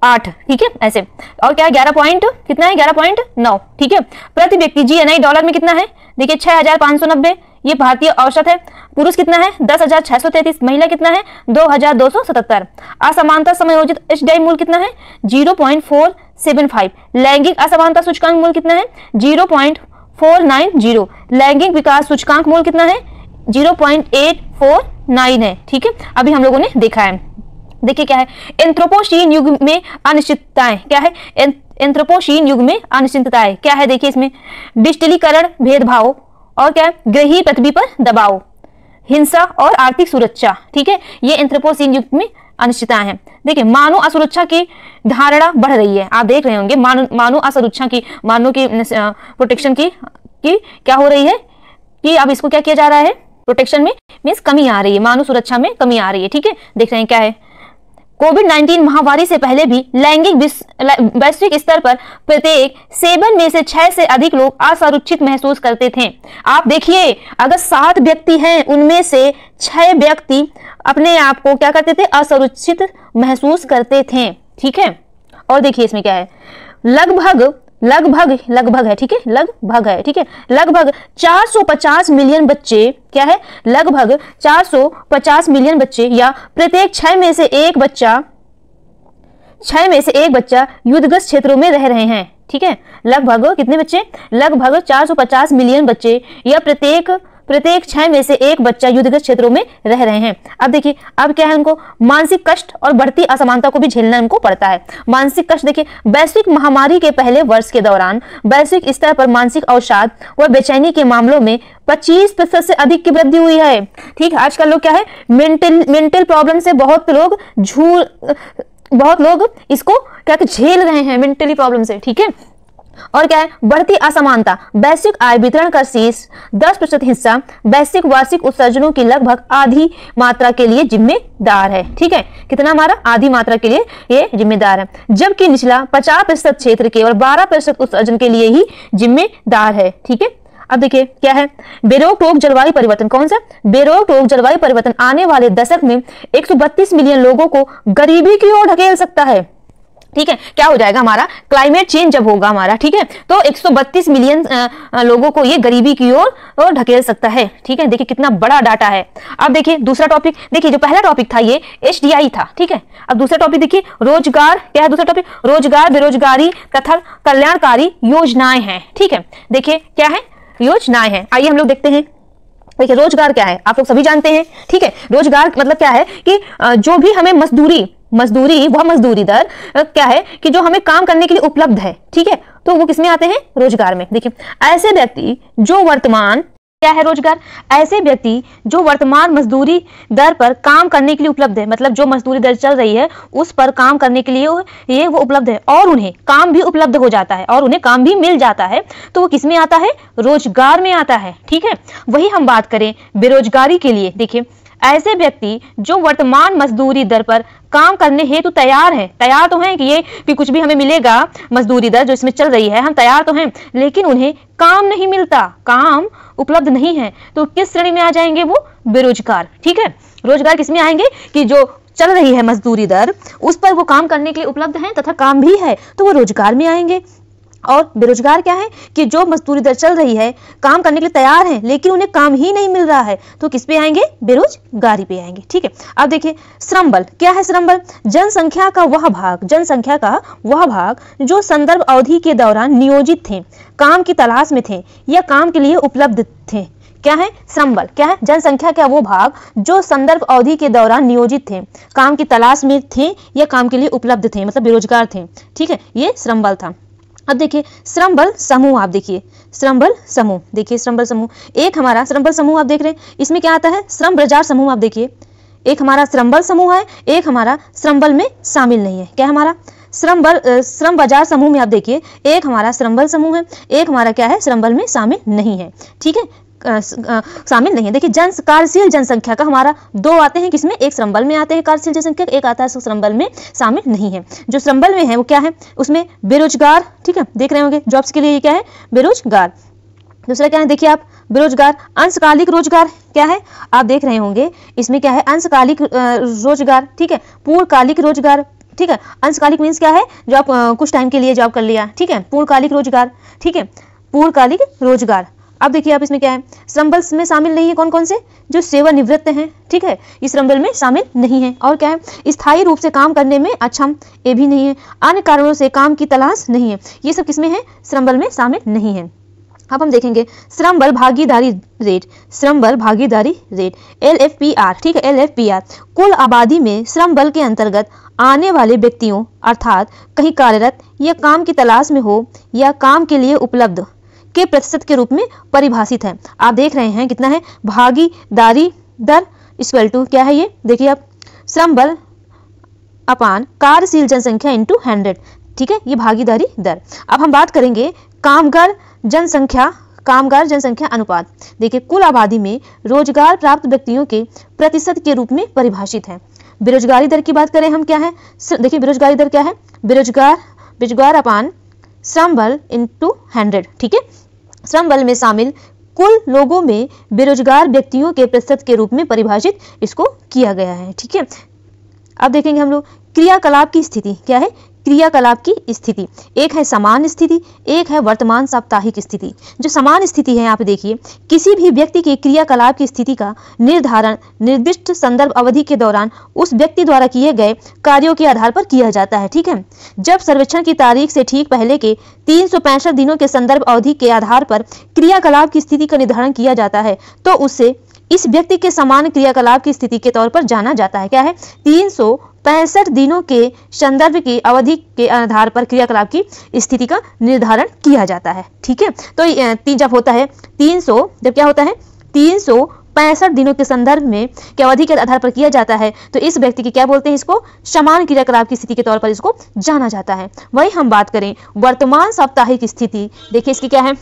आठ ठीक है ऐसे और क्या ग्यारह पॉइंट कितना है ग्यारह पॉइंट नौ ठीक है प्रति व्यक्ति जी एन डॉलर में कितना है देखिए छह हजार पांच सौ नब्बे ये भारतीय औसत है पुरुष कितना है दस हजार छह सौ तैतीस महिला कितना है दो हजार दो सौ सतहत्तर असमानता समायोजित एच डी मूल कितना है zero point four seven five लैंगिक असमानता सूचकांक मूल कितना है zero point four nine zero लैंगिक विकास सूचकांक मूल कितना है zero point eight four nine है ठीक है अभी हम लोगों ने देखा है देखिए क्या है एंथ्रोपोशीन युग में अनिश्चितताएं क्या है एंथ्रोपोशीन युग में अनिश्चितताएं क्या है देखिए इसमें डिजिटलीकरण भेदभाव और क्या है ग्रही पृथ्वी पर दबाव हिंसा और आर्थिक सुरक्षा ठीक है ये एंथ्रोपोशीन युग में अनिश्चितता है देखिए मानव असुरक्षा की धारणा बढ़ रही है आप देख रहे होंगे मानव मानव असुरक्षा की मानव की प्रोटेक्शन की की क्या हो रही है कि अब इसको क्या किया जा रहा है प्रोटेक्शन में मीन्स कमी आ रही है मानव सुरक्षा में कमी आ रही है ठीक है देख रहे हैं क्या है कोविड 19 महामारी से पहले भी लैंगिक वैश्विक स्तर पर प्रत्येक सेवन में से छह से अधिक लोग असुरक्षित महसूस करते थे आप देखिए अगर सात व्यक्ति हैं उनमें से छह व्यक्ति अपने आप को क्या करते थे असुरक्षित महसूस करते थे ठीक है और देखिए इसमें क्या है लगभग लगभग लगभग है ठीक है लगभग है ठीक है लगभग 450 मिलियन बच्चे क्या है लगभग 450 मिलियन बच्चे या प्रत्येक छह में से एक बच्चा छह में से एक बच्चा युद्धग्रस्त क्षेत्रों में रह रहे हैं ठीक है लगभग कितने बच्चे लगभग 450 मिलियन बच्चे या प्रत्येक प्रत्येक छह में से एक बच्चा युद्धगत क्षेत्रों में रह रहे हैं अब देखिए अब क्या है उनको मानसिक कष्ट और बढ़ती असमानता को भी झेलना उनको पड़ता है मानसिक कष्ट देखिए वैश्विक महामारी के पहले वर्ष के दौरान वैश्विक स्तर पर मानसिक अवसाद व बेचैनी के मामलों में 25 प्रतिशत से अधिक की वृद्धि हुई है ठीक है आजकल लोग क्या है मेंटल मेंटल प्रॉब्लम से बहुत लोग झूल बहुत लोग इसको क्या झेल रहे हैं मेंटली प्रॉब्लम से ठीक है और क्या है बढ़ती असमानता वैश्विक आय वितरण का शीर्ष दस प्रतिशत हिस्सा वैश्विक वार्षिक उत्सर्जनों की लगभग आधी मात्रा के लिए जिम्मेदार है ठीक है कितना हमारा आधी मात्रा के लिए ये जिम्मेदार है जबकि निचला पचास प्रतिशत क्षेत्र केवल बारह प्रतिशत उत्सर्जन के लिए ही जिम्मेदार है ठीक है अब देखिए क्या है बेरोक टोक जलवायु परिवर्तन कौन सा बेरोक टोक जलवायु परिवर्तन आने वाले दशक में एक मिलियन लोगों को गरीबी की ओर ढकेल सकता है ठीक है क्या हो जाएगा हमारा क्लाइमेट चेंज जब होगा हमारा ठीक है तो 132 मिलियन लोगों को ये गरीबी की ओर ढकेल सकता है ठीक है देखिए कितना बड़ा डाटा है अब देखिए दूसरा टॉपिक देखिए जो पहला टॉपिक था ये एच था ठीक है अब दूसरा टॉपिक देखिए रोजगार क्या है दूसरा टॉपिक रोजगार बेरोजगारी तथा कल्याणकारी योजनाएं हैं ठीक है देखिए क्या है योजनाएं हैं आइए हम लोग देखते हैं देखिए रोजगार क्या है आप लोग सभी जानते हैं ठीक है रोजगार मतलब क्या है कि जो भी हमें मजदूरी मजदूरी वह मजदूरी दर क्या है कि जो हमें काम करने के लिए उपलब्ध है ठीक है तो वो किसमें आते हैं रोजगार में देखिए ऐसे व्यक्ति जो वर्तमान क्या है रोजगार ऐसे व्यक्ति जो वर्तमान मजदूरी दर पर काम करने के लिए उपलब्ध है मतलब जो मजदूरी दर चल रही है उस पर काम करने के लिए ये वो उपलब्ध है और उन्हें काम भी उपलब्ध हो जाता है और उन्हें काम भी मिल जाता है तो वो किसमें आता है रोजगार में आता है ठीक है वही हम बात करें बेरोजगारी के लिए देखिये ऐसे व्यक्ति जो वर्तमान मजदूरी दर पर काम करने हेतु तैयार हैं तैयार तो हैं कि ये कि कुछ भी हमें मिलेगा मजदूरी दर जो इसमें चल रही है हम तैयार तो हैं लेकिन उन्हें काम नहीं मिलता काम उपलब्ध नहीं है तो किस श्रेणी में आ जाएंगे वो बेरोजगार ठीक है रोजगार किसमें आएंगे कि जो चल रही है मजदूरी दर उस पर वो काम करने के लिए उपलब्ध हैं तथा काम भी है तो वो रोजगार में आएंगे और बेरोजगार क्या है कि जो मजदूरी दर चल रही है काम करने के लिए तैयार है लेकिन उन्हें काम ही नहीं मिल रहा है तो किस पे आएंगे बेरोजगारी पे आएंगे ठीक है अब देखिए श्रम बल क्या है श्रम बल जनसंख्या का वह भाग जनसंख्या का वह भाग जो संदर्भ अवधि के दौरान नियोजित थे काम की तलाश में थे या काम के लिए उपलब्ध थे क्या है संबल क्या है जनसंख्या का वो भाग जो संदर्भ अवधि के दौरान नियोजित थे काम की तलाश में थे या काम के लिए उपलब्ध थे मतलब बेरोजगार थे ठीक है ये श्रम बल था अब देखिए श्रम बल समूह आप देखिए श्रम बल समूह देखिए श्रम बल समूह एक हमारा श्रम बल समूह आप देख रहे हैं इसमें क्या आता है श्रम बाजार समूह आप देखिए एक हमारा श्रम बल समूह है एक हमारा श्रम बल में शामिल नहीं है क्या हमारा श्रम बल श्रम बाजार समूह में आप देखिए एक हमारा श्रम बल समूह है एक हमारा क्या है श्रम बल में शामिल नहीं है ठीक है शामिल नहीं है देखिए जन कार्यशील जनसंख्या का हमारा दो आते हैं किसमें एक श्रम बल में आते हैं कार्यशील जनसंख्या एक आता है श्रम बल में शामिल नहीं है जो श्रम बल में है वो क्या है उसमें बेरोजगार ठीक है देख रहे होंगे जॉब्स के लिए क्या है बेरोजगार दूसरा क्या है देखिए आप बेरोजगार अंशकालिक रोजगार क्या है आप देख रहे होंगे इसमें क्या है अंशकालिक रोजगार ठीक है पूर्णकालिक रोजगार ठीक है अंशकालिक मीन्स क्या है जो आप कुछ टाइम के लिए जॉब कर लिया ठीक है पूर्णकालिक रोजगार ठीक है पूर्णकालिक रोजगार अब देखिए आप इसमें क्या है श्रमबल में शामिल नहीं है कौन कौन से जो सेवानिवृत्त हैं ठीक है इस श्रम्बल में शामिल नहीं है और क्या है स्थायी रूप से काम करने में अक्षम ये भी नहीं है अन्य कारणों से काम की तलाश नहीं है ये सब किसमें है श्रम्बल में शामिल नहीं है अब हम देखेंगे श्रम बल भागीदारी रेट श्रम बल भागीदारी rate L F P R ठीक है एल एफ पी आर कुल आबादी में श्रम बल के अंतर्गत आने वाले व्यक्तियों अर्थात कहीं कार्यरत या काम की तलाश में हो या काम के लिए उपलब्ध के प्रतिशत के रूप में परिभाषित है आप देख रहे हैं कितना है भागीदारी दर इक्वल टू क्या है ये देखिए आप श्रम बल अपान कार्यशील जनसंख्या इंटू हंड्रेड ठीक है ये भागीदारी दर अब हम बात करेंगे कामगार जनसंख्या कामगार जनसंख्या अनुपात देखिए कुल आबादी में रोजगार प्राप्त व्यक्तियों के प्रतिशत के रूप में परिभाषित है बेरोजगारी दर की बात करें हम क्या है देखिए बेरोजगारी दर क्या है बेरोजगार बेरोजगार अपान श्रम बल इंटू हंड्रेड ठीक है श्रम बल में शामिल कुल लोगों में बेरोजगार व्यक्तियों के प्रतिशत के रूप में परिभाषित इसको किया गया है ठीक है अब देखेंगे हम लोग क्रियाकलाप की स्थिति क्या है क्रियाकलाप की स्थिति एक है समान स्थिति एक है वर्तमान साप्ताहिक स्थिति जो समान स्थिति है यहाँ पे देखिए किसी भी व्यक्ति के क्रियाकलाप की स्थिति का निर्धारण निर्दिष्ट संदर्भ अवधि के दौरान उस व्यक्ति द्वारा किए गए कार्यों के आधार पर किया जाता है ठीक है जब सर्वेक्षण की तारीख से ठीक पहले के तीन दिनों के संदर्भ अवधि के आधार पर क्रियाकलाप की स्थिति का निर्धारण किया जाता है तो उससे इस व्यक्ति के समान क्रियाकलाप की स्थिति के तौर पर जाना जाता है क्या है तीन पैंसठ दिनों के संदर्भ की अवधि के आधार पर क्रियाकलाप की स्थिति का निर्धारण किया जाता है ठीक है तो जब होता है 300 जब क्या होता है तीन पैंसठ दिनों के संदर्भ में क्या अवधि के आधार पर किया जाता है तो इस व्यक्ति की क्या बोलते हैं इसको समान क्रियाकलाप की स्थिति के तौर पर इसको जाना जाता है वही हम बात करें वर्तमान साप्ताहिक स्थिति देखिए इसकी क्या है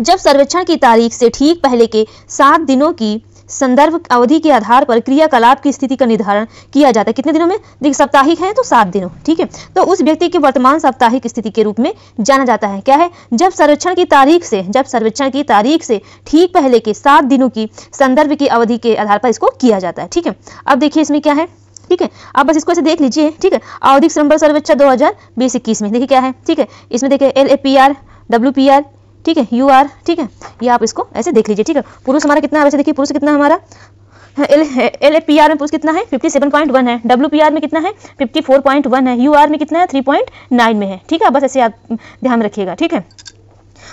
जब सर्वेक्षण की तारीख से ठीक पहले के सात दिनों की संदर्भ अवधि के आधार पर क्रियाकलाप की स्थिति का निर्धारण किया जाता है कितने दिनों में देखिए साप्ताहिक है तो सात दिनों ठीक है तो उस व्यक्ति की वर्तमान साप्ताहिक स्थिति के रूप में जाना जाता है क्या है जब सर्वेक्षण की तारीख से जब सर्वेक्षण की तारीख से ठीक पहले के सात दिनों की संदर्भ की अवधि के आधार पर इसको किया जाता है ठीक है अब देखिए इसमें क्या है ठीक है आप बस इसको ऐसे देख लीजिए ठीक है आवधिक श्रम बल सर्वेक्षण दो हजार बीस इक्कीस में देखिए क्या है ठीक है इसमें देखिए L A P R W P R ठीक है यू आर ठीक है ये आप इसको ऐसे देख लीजिए ठीक है पुरुष हमारा कितना है वैसे देखिए पुरुष कितना हमारा एल एल पी आर में पुरुष कितना है 57.1 है डब्ल्यू पी आर में कितना है 54.1 है यू आर में कितना है 3.9 में है ठीक है बस ऐसे आप ध्यान रखिएगा ठीक है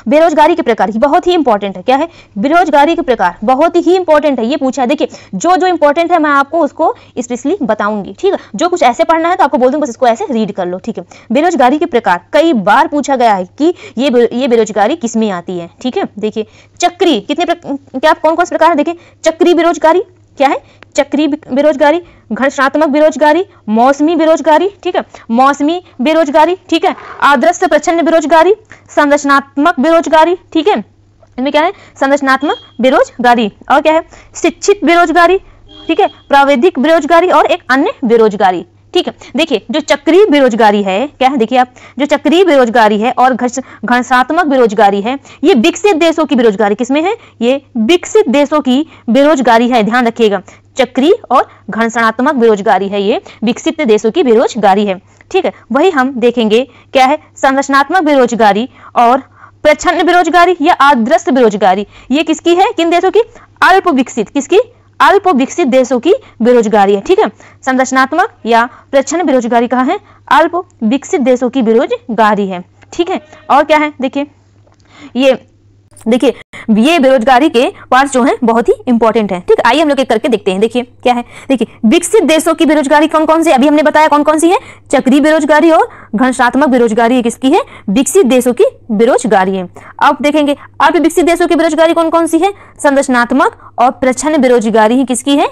बेरोजगारी के प्रकार बहुत ही इंपॉर्टेंट है क्या है बेरोजगारी के प्रकार बहुत ही इंपॉर्टेंट है ये पूछा है देखिए जो जो इंपॉर्टेंट है मैं आपको उसको स्पेशली बताऊंगी ठीक है जो कुछ ऐसे पढ़ना है तो आपको बोल दूंगा बस इसको ऐसे रीड कर लो ठीक है बेरोजगारी के प्रकार कई बार पूछा गया है कि ये ये बेरोजगारी किसमें आती है ठीक है देखिए चक्री कितने क्या कौन कौन से प्रकार है देखिए चक्री बेरोजगारी क्या है चक्री बेरोजगारी घर्षणात्मक बेरोजगारी मौसमी बेरोजगारी ठीक है मौसमी बेरोजगारी ठीक है आदर्श प्रचन्न बेरोजगारी संरचनात्मक बेरोजगारी ठीक है इनमें क्या है संरचनात्मक बेरोजगारी और क्या है शिक्षित बेरोजगारी ठीक है प्रावैधिक बेरोजगारी और एक अन्य बेरोजगारी ठीक है देखिए जो चक्रीय बेरोजगारी है क्या है देखिए आप जो चक्रीय बेरोजगारी है और घनसात्मक बेरोजगारी है ये विकसित देशों की बेरोजगारी किसमें है ये विकसित देशों की बेरोजगारी है ध्यान रखिएगा चक्री और घनसात्मक बेरोजगारी है ये विकसित देशों की बेरोजगारी है ठीक है वही हम देखेंगे क्या है संरचनात्मक बेरोजगारी और प्रच्छन्न बेरोजगारी या आदृश्य बेरोजगारी ये किसकी है किन देशों की अल्प विकसित किसकी अल्प विकसित देशों की बेरोजगारी है ठीक है संरचनात्मक या प्रच्छन बेरोजगारी कहा है अल्प विकसित देशों की बेरोजगारी है ठीक है और क्या है देखिए ये देखिए ये बेरोजगारी के पार्ट जो है बहुत ही इंपॉर्टेंट है ठीक है आइए हम लोग एक करके देखते हैं देखिए क्या है देखिए विकसित देशों की बेरोजगारी कौन कौन सी अभी हमने बताया कौन कौन सी है चक्री बेरोजगारी और घनसात्मक बेरोजगारी किसकी है विकसित देशों की बेरोजगारी है अब देखेंगे अब विकसित देशों की बेरोजगारी कौन कौन सी है संरचनात्मक और प्रच्छन्न बेरोजगारी ही किसकी है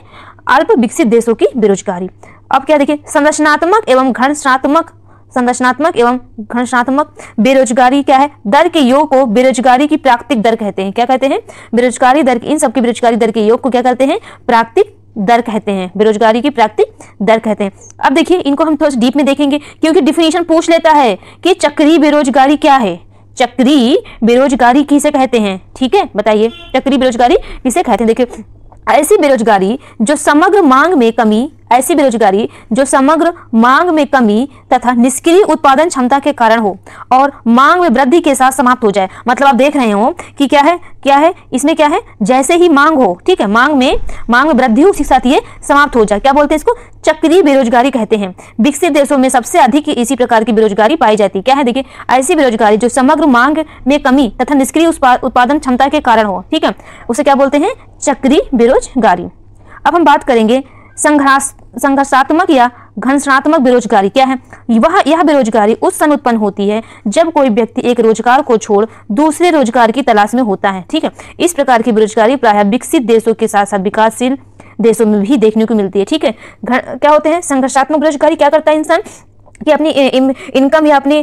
अल्प विकसित देशों की बेरोजगारी अब क्या देखिए संरचनात्मक एवं घनसात्मक संरचनात्मक एवं घनश्नात्मक बेरोजगारी क्या है दर के योग को बेरोजगारी की प्राकृतिक दर कहते हैं क्या कहते हैं बेरोजगारी दर इन सबकी बेरोजगारी दर के योग को क्या कहते हैं प्राकृतिक दर कहते हैं बेरोजगारी की प्राकृतिक दर कहते हैं अब देखिए इनको हम थोड़ा डीप में देखेंगे क्योंकि डिफिनेशन पूछ लेता है कि चक्री बेरोजगारी क्या है चक्री बेरोजगारी किसे कहते हैं ठीक है बताइए चक्री बेरोजगारी किसे कहते हैं देखिए ऐसी बेरोजगारी जो समग्र मांग में कमी ऐसी बेरोजगारी जो समग्र मांग में कमी तथा निष्क्रिय उत्पादन क्षमता के कारण हो और मांग में वृद्धि के साथ समाप्त हो जाए मतलब आप देख रहे हो कि क्या है क्या है इसमें क्या है जैसे ही मांग हो ठीक है मांग में मांग में वृद्धि उसी साथ ये समाप्त हो जाए क्या बोलते हैं इसको चक्रीय बेरोजगारी कहते हैं विकसित देशों में सबसे अधिक इसी प्रकार की बेरोजगारी पाई जाती है क्या है देखिए ऐसी बेरोजगारी जो समग्र मांग में कमी तथा निष्क्रिय उत्पादन क्षमता के कारण हो ठीक है उसे क्या बोलते हैं चक्रीय बेरोजगारी अब हम बात करेंगे संघर्ष संघर्षात्मक या घनषणात्मक बेरोजगारी क्या है वह यह बेरोजगारी उस समय उत्पन्न होती है जब कोई व्यक्ति एक रोजगार को छोड़ दूसरे रोजगार की तलाश में होता है ठीक है इस प्रकार की बेरोजगारी प्रायः विकसित देशों के साथ साथ विकासशील देशों में भी देखने को मिलती है ठीक है क्या होते हैं संघर्षात्मक बेरोजगारी क्या करता है इंसान कि अपनी इनकम या अपनी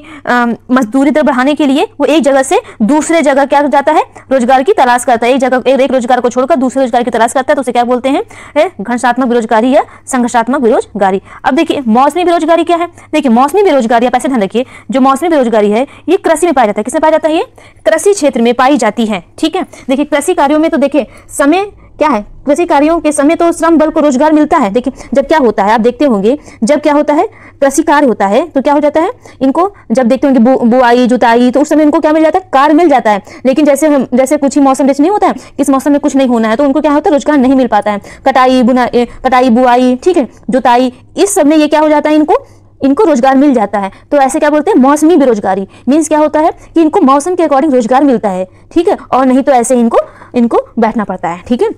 मजदूरी दर बढ़ाने के लिए वो एक जगह से दूसरे जगह क्या जाता है रोजगार की तलाश करता है एक जगह एक, रोजगार को छोड़कर दूसरे रोजगार की तलाश करता है तो उसे क्या बोलते हैं घंषात्मक बेरोजगारी या संघर्षात्मक बेरोजगारी अब देखिए मौसमी बेरोजगारी क्या है देखिए मौसमी बेरोजगारी आप ऐसे ध्यान रखिए जो मौसमी बेरोजगारी है ये कृषि में पाया जाता है किसमें पाया जाता है ये कृषि क्षेत्र में पाई जाती है ठीक है देखिए कृषि कार्यों में तो देखिए समय क्या है कृषि कार्यों के समय तो श्रम बल को रोजगार मिलता है देखिए जब क्या होता है आप देखते होंगे जब क्या होता है कृषि होता है तो क्या हो जाता है इनको जब देखते हैं बुआई जुताई तो उस समय इनको क्या मिल जाता है कार मिल जाता है लेकिन जैसे हम जैसे कुछ ही मौसम जैसे नहीं होता है किस मौसम में कुछ नहीं होना है तो उनको क्या होता है रोजगार नहीं मिल पाता है कटाई बुनाई कटाई बुआई ठीक है जुताई इस सब में ये क्या हो जाता है इनको इनको रोजगार मिल जाता है तो ऐसे क्या बोलते हैं मौसमी बेरोजगारी मीन्स क्या होता है कि इनको मौसम के अकॉर्डिंग रोजगार मिलता है ठीक है और नहीं तो ऐसे इनको इनको बैठना पड़ता है ठीक है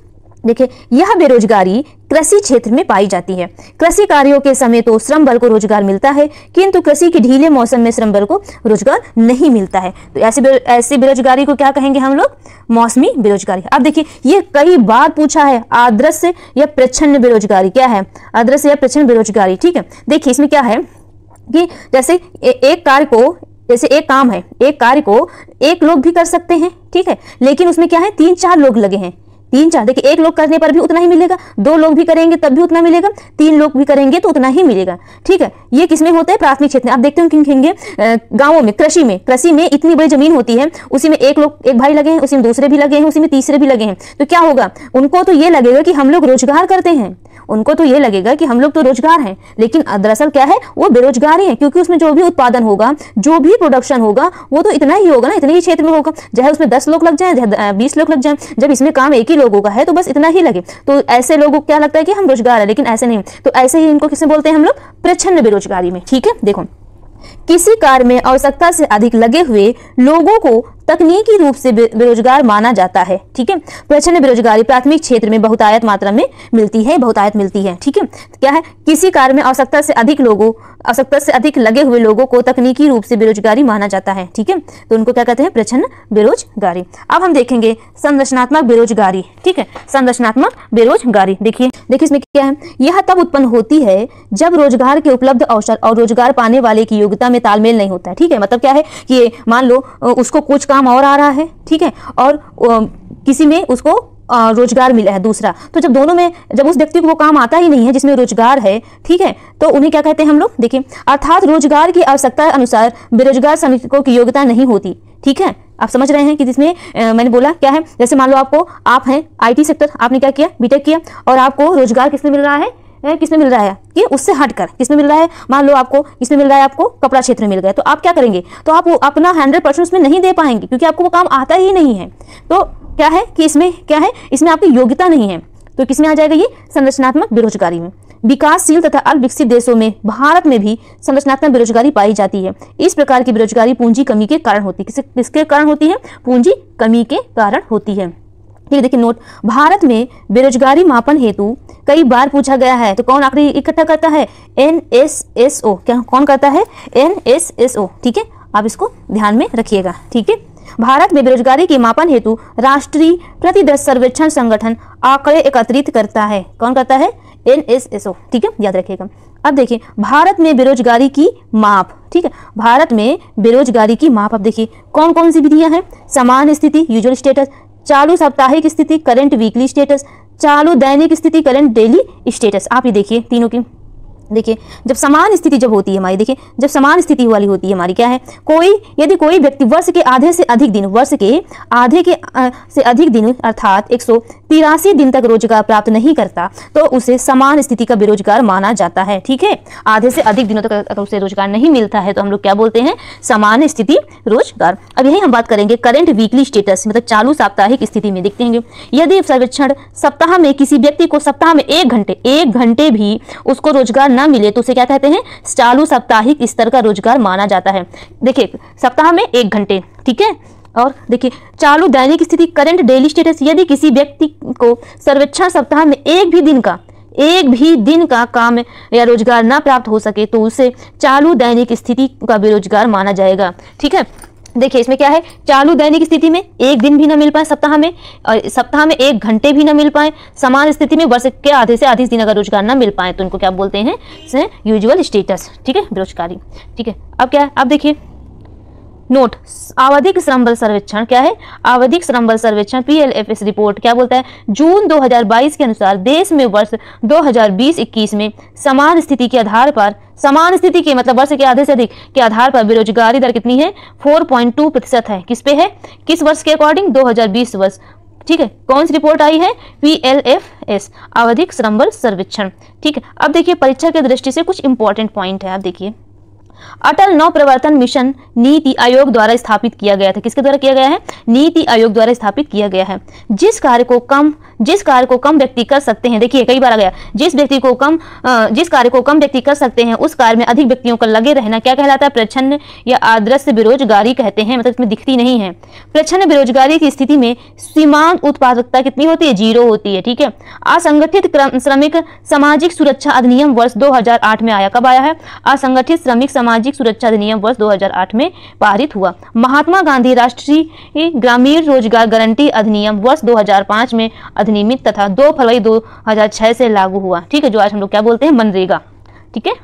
देखिए यह बेरोजगारी कृषि क्षेत्र में पाई जाती है कृषि कार्यों के समय तो श्रम बल को रोजगार मिलता है किंतु कृषि के ढीले मौसम में श्रम बल को रोजगार नहीं मिलता है तो ऐसे ऐसी बेरोजगारी को क्या कहेंगे हम लोग मौसमी बेरोजगारी अब देखिए ये कई बार पूछा है आदर्श या प्रच्छन्न बेरोजगारी क्या है आदर्श या प्रच्छन्न बेरोजगारी ठीक है देखिए इसमें क्या है कि जैसे ए, एक कार्य को जैसे एक काम है एक कार्य को एक लोग भी कर सकते हैं ठीक है लेकिन उसमें क्या है तीन चार लोग लगे हैं तीन चार देखिए एक लोग करने पर भी उतना ही मिलेगा दो लोग भी करेंगे तब भी उतना मिलेगा तीन लोग भी करेंगे तो उतना ही मिलेगा ठीक है ये किसमें होते हैं प्राथमिक क्षेत्र में आप देखते हो क्यों कहेंगे गाँवों में कृषि में कृषि में इतनी बड़ी जमीन होती है उसी में एक लोग एक भाई लगे हैं उसी में दूसरे भी लगे हैं उसी में तीसरे भी लगे हैं तो क्या होगा उनको तो ये लगेगा कि हम लोग रोजगार करते हैं उनको तो ये लगेगा कि हम लोग तो रोजगार हैं लेकिन दरअसल क्या है वो बेरोजगार ही है क्योंकि उसमें जो भी उत्पादन होगा जो भी प्रोडक्शन होगा वो तो इतना ही होगा ना इतने ही क्षेत्र में होगा चाहे उसमें दस लोग लग जाए चाहे बीस लोग लग जाए जब इसमें काम एक ही लोगों का है तो बस इतना ही लगे तो ऐसे लोगों को क्या लगता है कि हम रोजगार है लेकिन ऐसे नहीं तो ऐसे ही इनको किसने बोलते हैं हम लोग प्रच्छन्न बेरोजगारी में ठीक है देखो किसी कार्य में आवश्यकता से अधिक लगे हुए लोगों को तकनीकी रूप से बेरोजगार माना जाता है ठीक है प्रचंड बेरोजगारी प्राथमिक क्षेत्र में बहुतायत मात्रा में मिलती है बहुतायत मिलती है ठीक है क्या है किसी कार्य में आवश्यकता से अधिक लोगों आवश्यकता से अधिक लगे हुए लोगों को तकनीकी रूप से बेरोजगारी माना जाता है ठीक है तो उनको क्या कहते हैं प्रचन्न बेरोजगारी अब हम देखेंगे संरचनात्मक बेरोजगारी ठीक है संरचनात्मक बेरोजगारी देखिए देखिए इसमें क्या है यह तब उत्पन्न होती है जब रोजगार के उपलब्ध अवसर और रोजगार पाने वाले की योग्यता में तालमेल नहीं होता है ठीक है मतलब क्या है कि मान लो उसको कुछ काम काम और आ रहा है ठीक है और किसी में उसको रोजगार मिला है दूसरा तो जब दोनों में जब उस व्यक्ति को वो काम आता ही नहीं है जिसमें रोजगार है ठीक है तो उन्हें क्या कहते हैं हम लोग देखिए अर्थात रोजगार की आवश्यकता अनुसार बेरोजगार श्रमिकों की योग्यता नहीं होती ठीक है आप समझ रहे हैं कि जिसमें मैंने बोला क्या है जैसे मान लो आपको आप हैं आईटी सेक्टर आपने क्या किया बीटेक किया और आपको रोजगार किसने मिल रहा है किसमें मिल रहा है कि उससे हटकर किसमें मिल रहा है मान लो आपको किसमें मिल रहा है आपको कपड़ा क्षेत्र में मिल गया तो आप क्या करेंगे तो आप अपना हंड्रेड परसेंट उसमें नहीं दे पाएंगे क्योंकि आपको वो काम आता ही नहीं है तो क्या है कि इसमें क्या है इसमें आपकी योग्यता नहीं है तो किसमें आ जाएगा ये संरचनात्मक बेरोजगारी में विकासशील तथा अल्प विकसित देशों में भारत में भी संरचनात्मक बेरोजगारी पाई जाती है इस प्रकार की बेरोजगारी पूंजी कमी के कारण होती है किसके कारण होती है पूंजी कमी के कारण होती है ठीक देखिए नोट भारत में बेरोजगारी मापन हेतु कई बार पूछा गया है तो कौन आखिरी इकट्ठा करता है एन एस एस ओ क्या कौन करता है एन एस एस ओ ठीक है आप इसको ध्यान में रखिएगा ठीक है भारत में बेरोजगारी के मापन हेतु राष्ट्रीय प्रतिदर्श सर्वेक्षण संगठन आंकड़े एकत्रित करता है कौन करता है एन एस एस ओ ठीक है याद रखिएगा अब देखिए भारत में बेरोजगारी की माप ठीक है भारत में बेरोजगारी की माप अब देखिए कौन कौन सी विधियां हैं समान स्थिति यूजुअल स्टेटस चालू साप्ताहिक स्थिति करंट वीकली स्टेटस चालू दैनिक स्थिति करंट डेली स्टेटस आप ये देखिए तीनों की देखिए जब समान स्थिति जब होती है हमारी देखिए जब समान स्थिति वाली होती है हमारी क्या है कोई यदि कोई व्यक्ति वर्ष के आधे से अधिक दिन वर्ष के आधे के आ, से अधिक दिन अर्थात एक दिन तक रोजगार प्राप्त नहीं करता तो उसे समान स्थिति का बेरोजगार माना जाता है ठीक है आधे से अधिक दिनों तक अगर उसे रोजगार नहीं मिलता है तो हम लोग क्या बोलते हैं समान स्थिति रोजगार अब यही हम बात करेंगे करेंट वीकली स्टेटस मतलब चालू साप्ताहिक स्थिति में देखते हैं यदि सर्वेक्षण सप्ताह में किसी व्यक्ति को सप्ताह में एक घंटे एक घंटे भी उसको रोजगार ना मिले तो उसे क्या कहते हैं चालू साप्ताहिक स्तर का रोजगार माना जाता है देखिए सप्ताह में एक घंटे ठीक है और देखिए चालू दैनिक स्थिति करंट डेली स्टेटस यदि किसी व्यक्ति को सर्वेक्षण सप्ताह में एक भी दिन का एक भी दिन का काम या रोजगार ना प्राप्त हो सके तो उसे चालू दैनिक स्थिति का बेरोजगार माना जाएगा ठीक है देखिए इसमें क्या है चालू दैनिक स्थिति में एक दिन भी ना मिल पाए सप्ताह में और सप्ताह में एक घंटे भी ना मिल पाए समान स्थिति में वर्ष के आधे से आधे दिन अगर रोजगार ना मिल पाए तो उनको क्या बोलते हैं यूजुअल स्टेटस ठीक है बेरोजगारी ठीक है अब क्या है अब देखिए नोट आवधिक श्रम बल सर्वेक्षण क्या है आवधिक श्रम बल सर्वेक्षण पीएलएफएस रिपोर्ट क्या बोलता है जून 2022 के अनुसार देश में वर्ष 2020-21 में समान स्थिति के आधार पर समान स्थिति के मतलब वर्ष के आधे से अधिक के आधार पर बेरोजगारी दर कितनी है 4.2 प्रतिशत है किस पे है किस वर्ष के अकॉर्डिंग 2020 वर्ष ठीक है कौन सी रिपोर्ट आई है पी एल एफ एस आवधिक श्रम बल सर्वेक्षण ठीक है अब देखिए परीक्षा के दृष्टि से कुछ इंपॉर्टेंट पॉइंट है आप देखिए अटल नव प्रवर्तन मिशन नीति आयोग द्वारा स्थापित किया गया था किसके द्वारा किया गया है नीति आयोग द्वारा स्थापित किया गया है जिस कार्य को कम जिस कार्य को कम व्यक्ति कर सकते हैं देखिए कई बार आ गया जिस व्यक्ति को कम जिस कार्य को कम व्यक्ति कर सकते हैं उस कार्य में अधिक व्यक्तियों का लगे रहना क्या कहलाता है प्रच्छन्न या आदर्श बेरोजगारी कहते हैं मतलब इसमें दिखती नहीं है प्रच्छन्न बेरोजगारी की स्थिति में सीमांत उत्पादकता कितनी होती है जीरो होती है ठीक है असंगठित श्रमिक सामाजिक सुरक्षा अधिनियम वर्ष दो में आया कब आया है असंगठित श्रमिक सामाजिक सुरक्षा अधिनियम वर्ष 2008 में पारित हुआ महात्मा गांधी राष्ट्रीय ग्रामीण रोजगार गारंटी अधिनियम वर्ष 2005 में अधिनियमित तथा 2 फरवरी 2006 से लागू हुआ ठीक है जो आज हम लोग क्या बोलते हैं मनरेगा ठीक है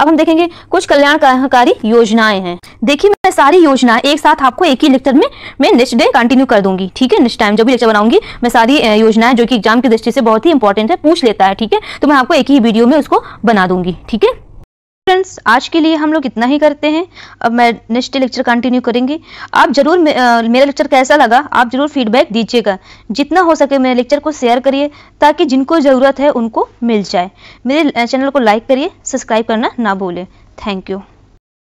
अब हम देखेंगे कुछ कल्याणकारी योजनाएं हैं देखिए मैं सारी योजना एक साथ आपको एक ही लेक्चर में मैं नेक्स्ट डे कंटिन्यू कर दूंगी ठीक है नेक्स्ट टाइम जब भी लेक्चर बनाऊंगी मैं सारी योजनाएं जो कि एग्जाम की दृष्टि से बहुत ही इंपॉर्टेंट है पूछ लेता है ठीक है तो मैं आपको एक ही वीडियो में उसको बना दूंगी ठीक है फ्रेंड्स आज के लिए हम लोग इतना ही करते हैं अब मैं नेक्स्ट लेक्चर कंटिन्यू करेंगे आप जरूर मे, मेरा लेक्चर कैसा लगा आप जरूर फीडबैक दीजिएगा जितना हो सके मेरे लेक्चर को शेयर करिए ताकि जिनको ज़रूरत है उनको मिल जाए मेरे चैनल को लाइक करिए सब्सक्राइब करना ना भूलें थैंक यू